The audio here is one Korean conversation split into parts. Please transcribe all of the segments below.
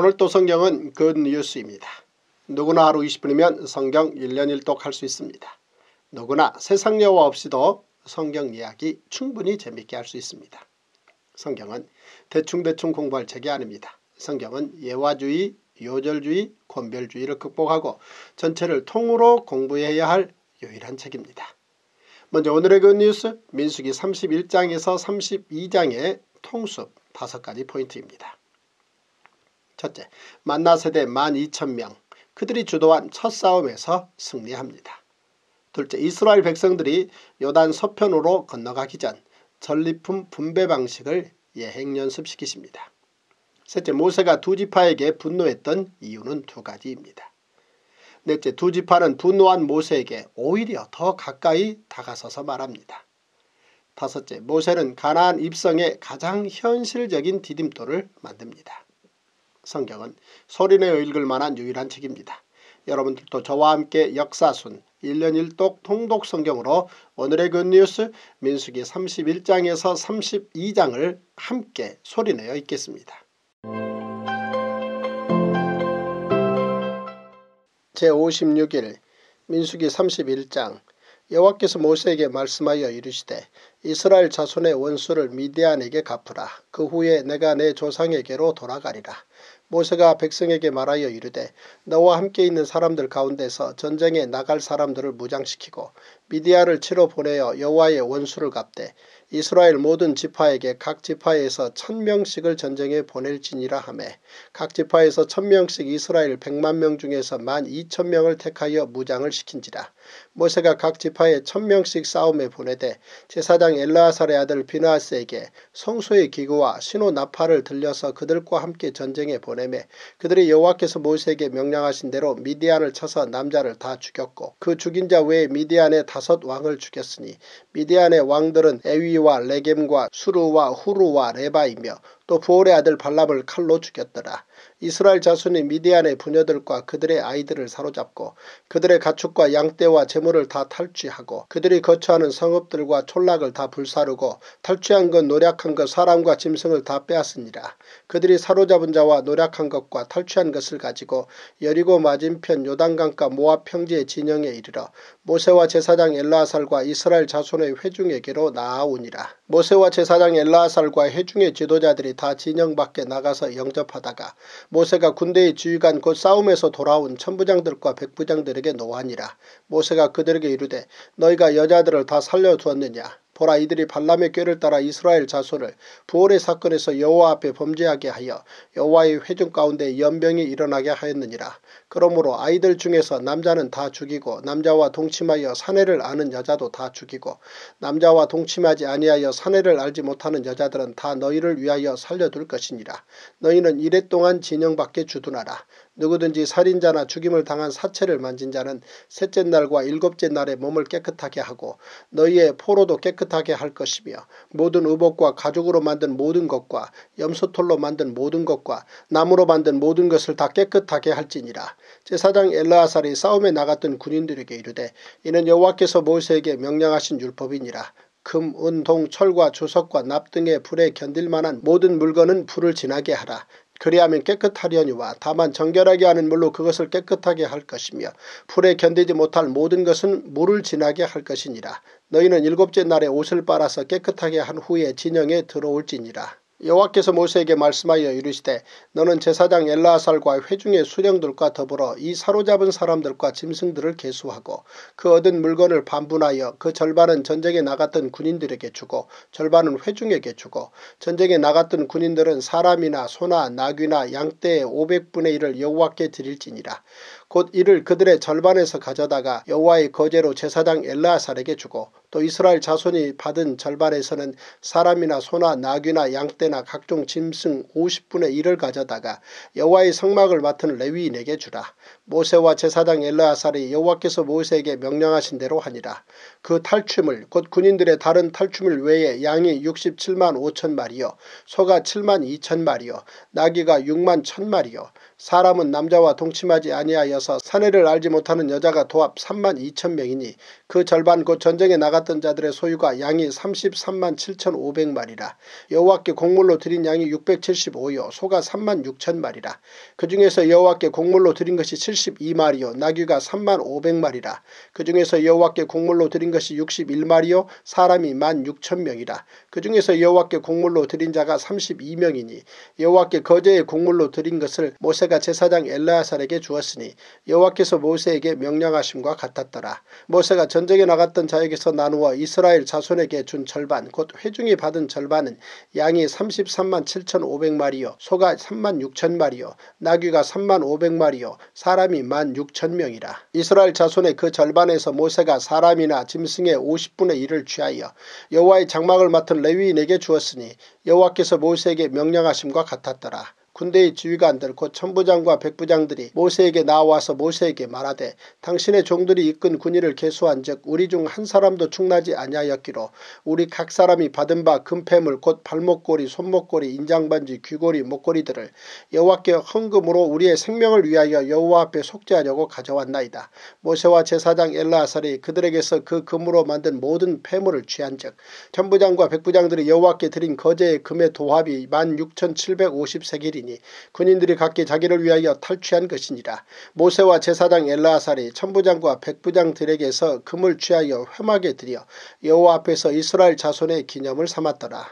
오늘 또 성경은 굿뉴스입니다. 누구나 하루 20분이면 성경 1년 1독 할 수 있습니다. 누구나 세상 여와 없이도 성경 이야기 충분히 재밌게 할 수 있습니다. 성경은 대충대충 공부할 책이 아닙니다. 성경은 예화주의, 요절주의, 권별주의를 극복하고 전체를 통으로 공부해야 할 유일한 책입니다. 먼저 오늘의 굿뉴스 민수기 31장에서 32장의 통수 5가지 포인트입니다. 첫째, 만나 세대 12,000명. 그들이 주도한 첫 싸움에서 승리합니다. 둘째, 이스라엘 백성들이 요단 서편으로 건너가기 전 전리품 분배 방식을 예행 연습시키십니다. 셋째, 모세가 두 지파에게 분노했던 이유는 두 가지입니다. 넷째, 두 지파는 분노한 모세에게 오히려 더 가까이 다가서서 말합니다. 다섯째, 모세는 가나안 입성의 가장 현실적인 디딤돌을 만듭니다. 성경은 소리내어 읽을 만한 유일한 책입니다. 여러분들도 저와 함께 역사순 1년 1독 통독 성경으로 오늘의 굿뉴스 그 민수기 31장에서 32장을 함께 소리내어 읽겠습니다. 제56일 민수기 31장 여호와께서 모세에게 말씀하여 이르시되 이스라엘 자손의 원수를 미디안에게 갚으라. 그 후에 내가 내 조상에게로 돌아가리라. 모세가 백성에게 말하여 이르되 너와 함께 있는 사람들 가운데서 전쟁에 나갈 사람들을 무장시키고 미디아를 치러 보내어 여호와의 원수를 갚되 이스라엘 모든 지파에게 각 지파에서 천명씩을 전쟁에 보낼지니라 하매 각 지파에서 천명씩 이스라엘 백만명 중에서 만 이천명을 택하여 무장을 시킨지라 모세가 각 지파에 천명씩 싸움에 보내되 제사장 엘라하살의 아들 비나스에게 하 성소의 기구와 신호 나팔을 들려서 그들과 함께 전쟁에 보내매 그들이 여호와께서 모세에게 명령하신 대로 미디안을 쳐서 남자를 다 죽였고 그 죽인 자 외에 미디안의 다섯 왕을 죽였으니 미디안의 왕들은 에위와 레겜과 수루와 후루와 레바이며 또 부올의 아들 발람을 칼로 죽였더라. 이스라엘 자손이 미디안의 부녀들과 그들의 아이들을 사로잡고 그들의 가축과 양떼와 재물을 다 탈취하고 그들이 거처하는 성읍들과 촌락을 다 불사르고 탈취한 것 노략한 것 사람과 짐승을 다 빼앗으니라. 그들이 사로잡은 자와 노략한 것과 탈취한 것을 가지고 여리고 맞은편 요단강과 모압 평지의 진영에 이르러 모세와 제사장 엘라살과 이스라엘 자손의 회중에게로 나아오니라. 모세와 제사장 엘라살과 회중의 지도자들이 다 진영 밖에 나가서 영접하다가 모세가 군대의 지휘관 곧 싸움에서 돌아온 천부장들과 백부장들에게 노하니라. 모세가 그들에게 이르되 너희가 여자들을 다 살려두었느냐 보라 이들이 발람의 꾀를 따라 이스라엘 자손을 부월의 사건에서 여호와 앞에 범죄하게 하여 여호와의 회중 가운데 연병이 일어나게 하였느니라. 그러므로 아이들 중에서 남자는 다 죽이고 남자와 동침하여 사내를 아는 여자도 다 죽이고 남자와 동침하지 아니하여 사내를 알지 못하는 여자들은 다 너희를 위하여 살려둘 것이니라. 너희는 이랫동안 진영 밖에 주둔하라. 누구든지 살인자나 죽임을 당한 사체를 만진 자는 셋째 날과 일곱째 날에 몸을 깨끗하게 하고 너희의 포로도 깨끗하게 할 것이며 모든 의복과 가죽으로 만든 모든 것과 염소털로 만든 모든 것과 나무로 만든 모든 것을 다 깨끗하게 할지니라. 제사장 엘라아살이 싸움에 나갔던 군인들에게 이르되 이는 여호와께서 모세에게 명령하신 율법이니라. 금, 은, 동, 철과 조석과 납 등의 불에 견딜 만한 모든 물건은 불을 지나게 하라. 그리하면 깨끗하려니와 다만 정결하게 하는 물로 그것을 깨끗하게 할 것이며 풀에 견디지 못할 모든 것은 물을 지나게 할 것이니라. 너희는 일곱째 날에 옷을 빨아서 깨끗하게 한 후에 진영에 들어올지니라. 여호와께서 모세에게 말씀하여 이르시되 너는 제사장 엘라살과 회중의 수령들과 더불어 이 사로잡은 사람들과 짐승들을 계수하고 그 얻은 물건을 반분하여 그 절반은 전쟁에 나갔던 군인들에게 주고 절반은 회중에게 주고 전쟁에 나갔던 군인들은 사람이나 소나 낙귀나 양떼의 500분의 1을 여호와께 드릴지니라. 곧 이를 그들의 절반에서 가져다가 여호와의 거제로 제사장 엘라살에게 주고 또 이스라엘 자손이 받은 절반에서는 사람이나 소나 낙이나 양떼나 각종 짐승 50분의 1을 가져다가 여호와의 성막을 맡은 레위인에게 주라. 모세와 제사장 엘라아살이 여호와께서 모세에게 명령하신 대로 하니라. 그 탈춤을 곧 군인들의 다른 탈춤을 외에 양이 67만 5천 마리여 소가 7만 2천 마리여 나귀가 6만 1천 마리여 사람은 남자와 동침하지 아니하여서 사내를 알지 못하는 여자가 도합 3만 2천 명이니 그 절반 곧 전쟁에 나가 나갔던 자들의 소유가 양이 33만 7,500마리라. 여호와께 곡물로 드린 양이 6 7 5여 소가 3만 6 0마리라그 중에서 여호와께 곡물로 드린 것이 72마리요 나귀가 3만 500마리라. 그 중에서 여호와께 곡물로 드린 것이 61마리요 사람이 1만 6 0명이라그 중에서 여호와께 곡물로 드린 자가 32명이니 여호와께 거제의 곡물로 드린 것을 모세가 제사장 엘라야살에게 주었으니 여호와께서 모세에게 명령하심과 같았더라. 모세가 전쟁에 나갔던 자에게서 나 나누어 이스라엘 자손에게 준 절반 곧 회중이 받은 절반은 양이 33만 7 5 0 0마리요 소가 3만 6 0 마리요 나귀가 3만 5 0마리요 사람이 1만 6 0 명이라. 이스라엘 자손의 그 절반에서 모세가 사람이나 짐승의 50분의 1을 취하여 여호와의 장막을 맡은 레위인에게 주었으니 여호와께서 모세에게 명령하심과 같았더라. 군대의 지휘가안들곧 천부장과 백부장들이 모세에게 나와서 모세에게 말하되 당신의 종들이 이끈 군인을 계수한 즉 우리 중 한 사람도 충나지 아니하였기로 우리 각 사람이 받은 바 금패물 곧 발목고리 손목고리 인장반지 귀고리 목걸이들을 여호와께 헌금으로 우리의 생명을 위하여 여호와 앞에 속죄하려고 가져왔나이다. 모세와 제사장 엘라아살이 그들에게서 그 금으로 만든 모든 패물을 취한 즉 천부장과 백부장들이 여호와께 드린 거제의 금의 도합이 1 6 7 5 0세기이니 하였니 군인들이 각기 자기를 위하여 탈취한 것이니라. 모세와 제사장 엘라아살이 천부장과 백부장들에게서 금을 취하여 회막에 들여 여호와 앞에서 이스라엘 자손의 기념을 삼았더라.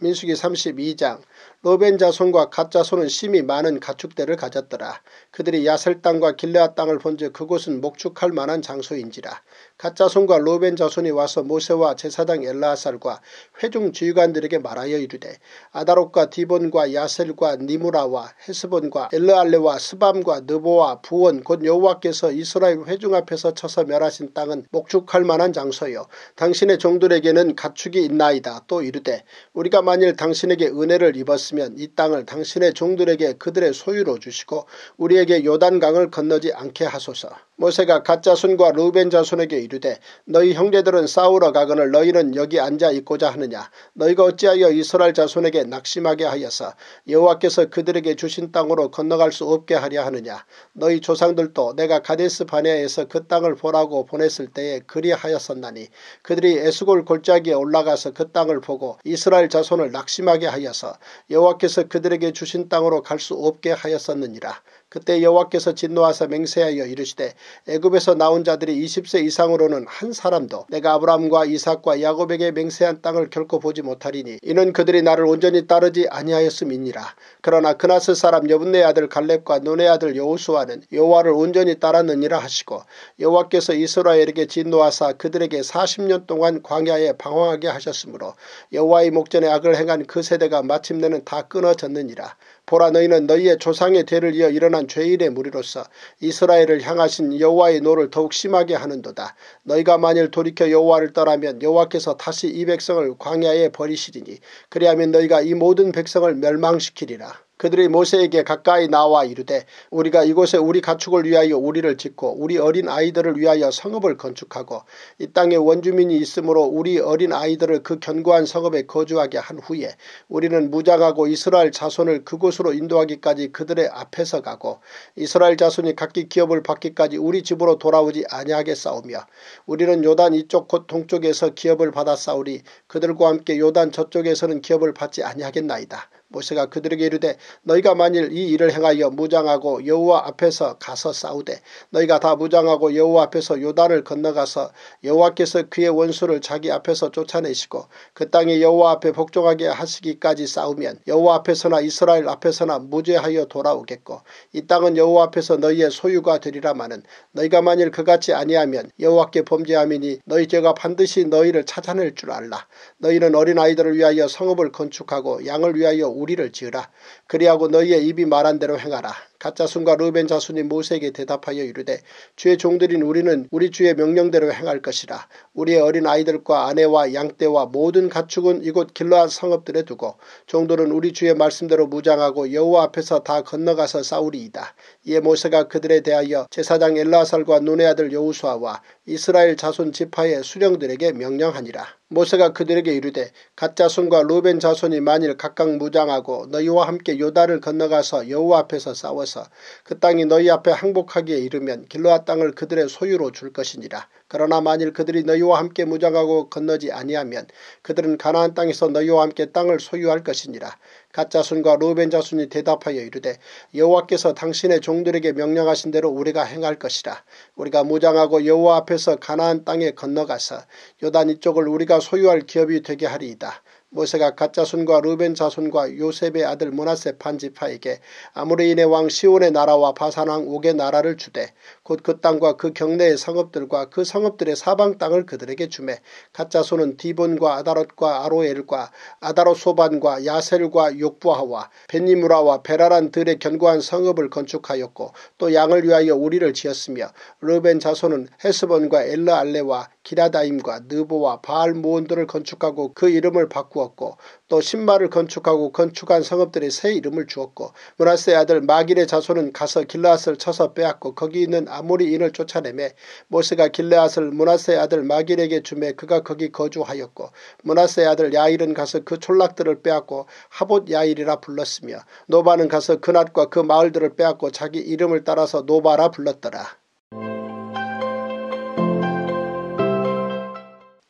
민수기 32장 노벤 자손과 갓 자손은 심히 많은 가축대를 가졌더라. 그들이 야셀 땅과 길레앗 땅을 본즉 그곳은 목축할 만한 장소인지라. 가짜손과 로벤 자손이 와서 모세와 제사장 엘라하살과 회중 지휘관들에게 말하여 이르되 아다롭과 디본과 야셀과 니무라와 헤스본과 엘르알레와 스밤과 느보와 부원 곧 여호와께서 이스라엘 회중 앞에서 쳐서 멸하신 땅은 목축할 만한 장소요 당신의 종들에게는 가축이 있나이다 또 이르되 우리가 만일 당신에게 은혜를 입었으면 않시면이 땅을 당신의 종들에게 그들의 소유로 주시고 우리에게 요단강을 건너지 않게 하소서. 모세가 가짜손과 루벤 자손에게 이르되 너희 형제들은 싸우러 가거늘 너희는 여기 앉아 있고자 하느냐 너희가 어찌하여 이스라엘 자손에게 낙심하게 하여서 여호와께서 그들에게 주신 땅으로 건너갈 수 없게 하려 하느냐 너희 조상들도 내가 가데스 바네아에서 그 땅을 보라고 보냈을 때에 그리하였었나니 그들이 에스골 골짜기에 올라가서 그 땅을 보고 이스라엘 자손을 낙심하게 하여서 여호와 여호와께서 그들에게 주신 땅으로 갈 수 없게 하였었느니라. 그때 여호와께서 진노하사 맹세하여 이르시되 애굽에서 나온 자들이 20세 이상으로는 한 사람도 내가 아브라함과 이삭과 야곱에게 맹세한 땅을 결코 보지 못하리니 이는 그들이 나를 온전히 따르지 아니하였음이니라. 그러나 그나스 사람 여분네 아들 갈렙과 눈의 아들 여호수아는 여호와를 온전히 따랐느니라 하시고 여호와께서 이스라엘에게 진노하사 그들에게 40년 동안 광야에 방황하게 하셨으므로 여호와의 목전에 악을 행한 그 세대가 마침내는 다 끊어졌느니라. 보라 너희는 너희의 조상의 대를 이어 일어난 죄일의 무리로서 이스라엘을 향하신 여호와의 노를 더욱 심하게 하는도다. 너희가 만일 돌이켜 여호와를 떠나면 여호와께서 다시 이 백성을 광야에 버리시리니 그리하면 너희가 이 모든 백성을 멸망시키리라. 그들이 모세에게 가까이 나와 이르되 우리가 이곳에 우리 가축을 위하여 우리를 짓고 우리 어린 아이들을 위하여 성읍을 건축하고 이 땅에 원주민이 있으므로 우리 어린 아이들을 그 견고한 성읍에 거주하게 한 후에 우리는 무장하고 이스라엘 자손을 그곳으로 인도하기까지 그들의 앞에서 가고 이스라엘 자손이 각기 기업을 받기까지 우리 집으로 돌아오지 아니하게 싸우며 우리는 요단 이쪽 곧 동쪽에서 기업을 받아 싸우리 그들과 함께 요단 저쪽에서는 기업을 받지 아니하겠나이다. 모세가 그들에게 이르되 너희가 만일 이 일을 행하여 무장하고 여호와 앞에서 가서 싸우되 너희가 다 무장하고 여호와 앞에서 요단을 건너가서 여호와께서 그의 원수를 자기 앞에서 쫓아내시고 그 땅에 여호와 앞에 복종하게 하시기까지 싸우면 여호와 앞에서나 이스라엘 앞에서나 무죄하여 돌아오겠고 이 땅은 여호와 앞에서 너희의 소유가 되리라마는 너희가 만일 그같이 아니하면 여호와께 범죄함이니 너희 죄가 반드시 너희를 찾아낼 줄 알라 너희는 어린아이들을 위하여 성읍을 건축하고 양을 위하여 우 우리를 지으라. 그리하고 너희의 입이 말한 대로 행하라. 가짜순과 르벤 자순이 모세에게 대답하여 이르되 주의 종들인 우리는 우리 주의 명령대로 행할 것이라 우리의 어린 아이들과 아내와 양떼와 모든 가축은 이곳 길러한 성읍들에 두고 종들은 우리 주의 말씀대로 무장하고 여호와 앞에서 다 건너가서 싸우리이다. 이에 모세가 그들에 대하여 제사장 엘라살과 눈의 아들 여우수아와 이스라엘 자손 지파의 수령들에게 명령하니라. 모세가 그들에게 이르되 가짜손과 로벤 자손이 만일 각각 무장하고 너희와 함께 요다를 건너가서 여호와 앞에서 싸워 세워서 그 땅이 너희 앞에 항복하기에 이르면 길로아 땅을 그들의 소유로 줄 것이니라. 그러나 만일 그들이 너희와 함께 무장하고 건너지 아니하면 그들은 가나안 땅에서 너희와 함께 땅을 소유할 것이니라. 가짜순과루벤자순이 대답하여 이르되 여호와께서 당신의 종들에게 명령하신 대로 우리가 행할 것이라. 우리가 무장하고 여호와 앞에서 가나안 땅에 건너가서 요단 이쪽을 우리가 소유할 기업이 되게 하리이다. 모세가 가짜순과 루벤 자손과 요셉의 아들 문하세 반지파에게 아무리인의왕 시온의 나라와 바산왕 옥의 나라를 주되 곧 그 땅과 그 경내의 성읍들과 그 성읍들의 사방 땅을 그들에게 주매 가짜순은 디본과 아다롯과 아로엘과 아다롯 소반과 야셀과 요 욕부하와 벤니무라와 베라란 들에 견고한 성읍을 건축하였고 또 양을 위하여 우리를 지었으며 르벤 자손은 헤스본과 엘르알레와 기라다임과 느보와 바알 무온도를 건축하고 그 이름을 바꾸었고 또 신마를 건축하고 건축한 성읍들의 새 이름을 주었고 문하세의 아들 마길의 자손은 가서 길라앗을 쳐서 빼앗고 거기 있는 아모리인을 쫓아내매 모세가 길라앗을 문하세의 아들 마길에게 주매 그가 거기 거주하였고 문하세의 아들 야일은 가서 그 촌락들을 빼앗고 하봇 야일이라 불렀으며 노바는 가서 그낫과 그 마을들을 빼앗고 자기 이름을 따라서 노바라 불렀더라.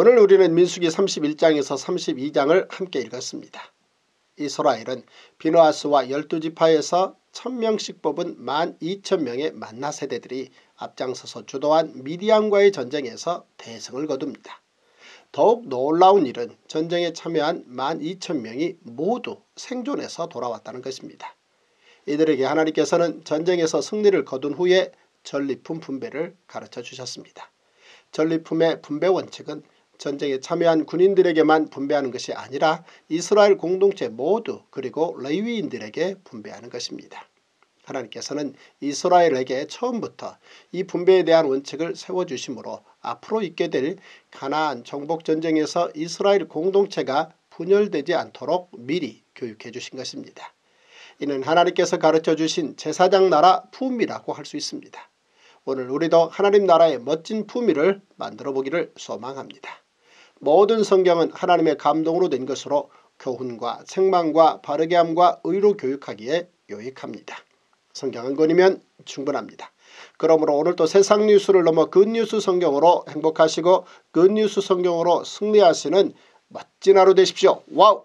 오늘 우리는 민수기 31장에서 32장을 함께 읽었습니다. 이스라엘은 비노아스와 열두지파에서 1000명씩 뽑은 12,000명의 만나 세대들이 앞장서서 주도한 미디안과의 전쟁에서 대승을 거둡니다. 더욱 놀라운 일은 전쟁에 참여한 12,000명이 모두 생존해서 돌아왔다는 것입니다. 이들에게 하나님께서는 전쟁에서 승리를 거둔 후에 전리품 분배를 가르쳐 주셨습니다. 전리품의 분배 원칙은 전쟁에 참여한 군인들에게만 분배하는 것이 아니라 이스라엘 공동체 모두 그리고 레위인들에게 분배하는 것입니다. 하나님께서는 이스라엘에게 처음부터 이 분배에 대한 원칙을 세워주심으로 앞으로 있게 될 가나안 정복전쟁에서 이스라엘 공동체가 분열되지 않도록 미리 교육해 주신 것입니다. 이는 하나님께서 가르쳐 주신 제사장 나라 품이라고 할 수 있습니다. 오늘 우리도 하나님 나라의 멋진 품위를 만들어 보기를 소망합니다. 모든 성경은 하나님의 감동으로 된 것으로 교훈과 책망과 바르게함과 의로 교육하기에 요익합니다. 성경 한 권이면 충분합니다. 그러므로 오늘도 세상 뉴스를 넘어 굿뉴스 성경으로 행복하시고 굿뉴스 성경으로 승리하시는 멋진 하루 되십시오. 와우!